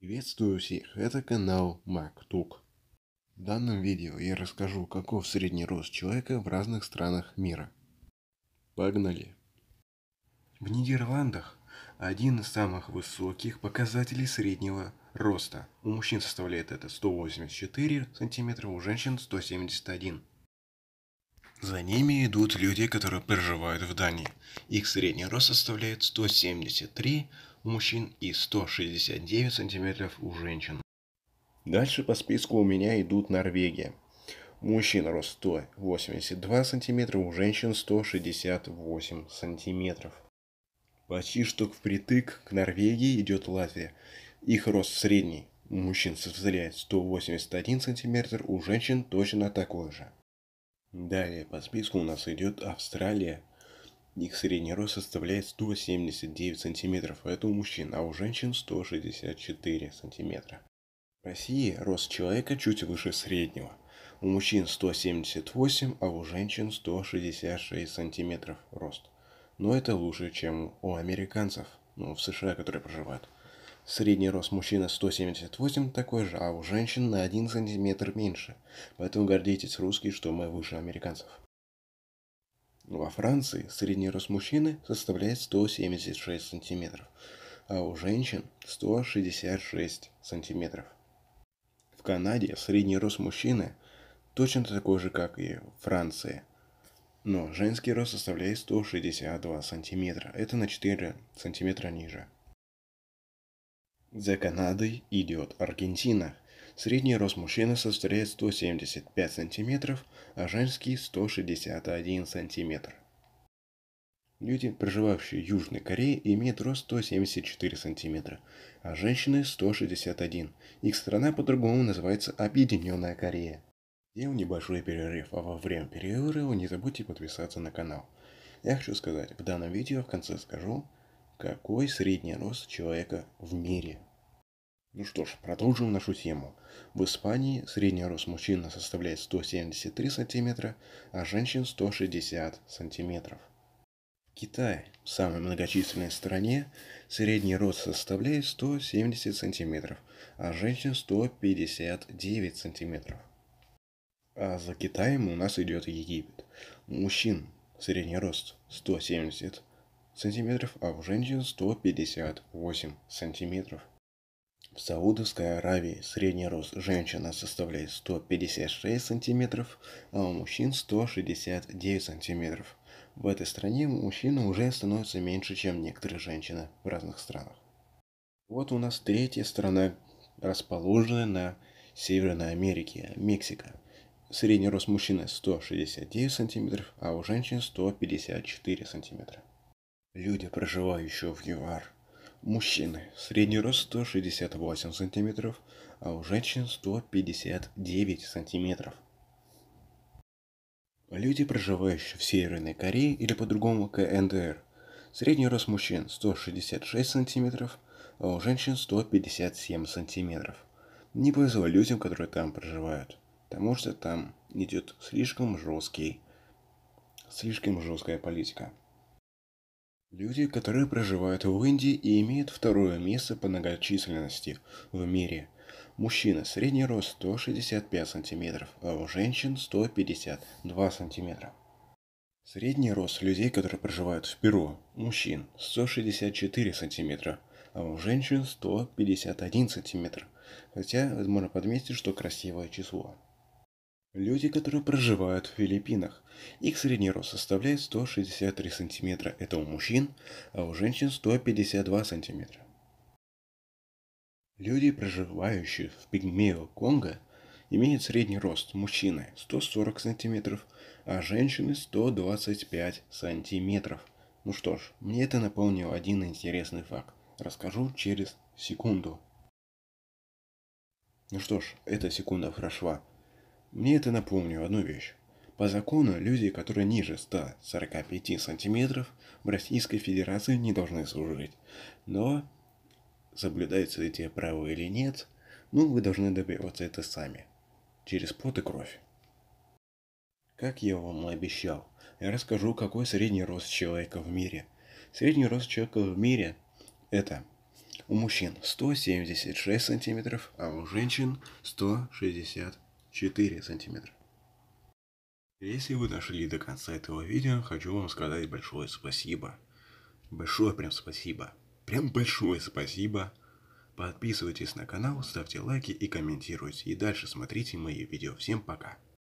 Приветствую всех, это канал MacTuk. В данном видео я расскажу, каков средний рост человека в разных странах мира. Погнали! В Нидерландах один из самых высоких показателей среднего роста. У мужчин составляет это 184 см, у женщин 171 за ними идут люди, которые проживают в Дании. Их средний рост составляет 173 у мужчин и 169 сантиметров у женщин. Дальше по списку у меня идут Норвегия. У мужчин рост 182 сантиметра, у женщин 168 сантиметров. Почти что впритык к Норвегии идет Латвия. Их рост средний. У мужчин составляет 181 сантиметр, у женщин точно такой же. Далее по списку у нас идет Австралия – их средний рост составляет 179 сантиметров, а это у мужчин, а у женщин 164 сантиметра. В России рост человека чуть выше среднего. У мужчин 178, а у женщин 166 сантиметров рост. Но это лучше, чем у американцев, ну, в США, которые проживают. Средний рост мужчины 178 такой же, а у женщин на 1 сантиметр меньше. Поэтому гордитесь, русские, что мы выше американцев. Во Франции средний рост мужчины составляет 176 сантиметров, а у женщин 166 сантиметров. В Канаде средний рост мужчины точно такой же, как и в Франции. Но женский рост составляет 162 сантиметра, это на 4 сантиметра ниже. За Канадой идет Аргентина, Средний рост мужчины составляет 175 см, а женский 161 см. Люди, проживающие в Южной Корее, имеют рост 174 см, а женщины 161. Их страна по-другому называется Объединенная Корея. Делал небольшой перерыв, а во время перерыва не забудьте подписаться на канал. Я хочу сказать, в данном видео в конце скажу, какой средний рост человека в мире. Ну что ж, продолжим нашу тему. В Испании средний рост мужчина составляет 173 сантиметра, а женщин 160 сантиметров. В самой многочисленной стране, средний рост составляет 170 сантиметров, а женщин 159 сантиметров. А за Китаем у нас идет Египет. мужчин средний рост 170 сантиметров, а у женщин 158 сантиметров. В Саудовской Аравии средний рост женщины составляет 156 сантиметров, а у мужчин 169 сантиметров. В этой стране мужчина уже становится меньше, чем некоторые женщины в разных странах. Вот у нас третья страна, расположенная на Северной Америке, Мексика. Средний рост мужчины 169 сантиметров, а у женщин 154 сантиметра. Люди, проживающие в ЮАР, Мужчины. Средний рост 168 сантиметров, а у женщин 159 сантиметров. Люди, проживающие в Северной Корее или по-другому КНДР. Средний рост мужчин 166 сантиметров, а у женщин 157 сантиметров. Не повезло людям, которые там проживают, потому что там идет слишком жесткий, слишком жесткая политика. Люди, которые проживают в Индии и имеют второе место по многочисленности в мире. Мужчина средний рост 165 см, а у женщин 152 см. Средний рост людей, которые проживают в Перу, мужчин 164 см, а у женщин 151 см. Хотя, можно подметить, что красивое число. Люди, которые проживают в Филиппинах. Их средний рост составляет 163 сантиметра. Это у мужчин, а у женщин 152 сантиметра. Люди, проживающие в Пигмео Конго, имеют средний рост мужчины 140 сантиметров, а женщины 125 сантиметров. Ну что ж, мне это напомнил один интересный факт. Расскажу через секунду. Ну что ж, эта секунда прошла. Мне это напомнило одну вещь. По закону, люди, которые ниже 145 сантиметров в Российской Федерации не должны служить. Но, соблюдаются эти правила или нет, ну, вы должны добиваться это сами. Через пот и кровь. Как я вам обещал, я расскажу, какой средний рост человека в мире. Средний рост человека в мире – это у мужчин 176 сантиметров, а у женщин 160 4 сантиметра. Если вы дошли до конца этого видео, хочу вам сказать большое спасибо. Большое прям спасибо. Прям большое спасибо. Подписывайтесь на канал, ставьте лайки и комментируйте. И дальше смотрите мои видео. Всем пока.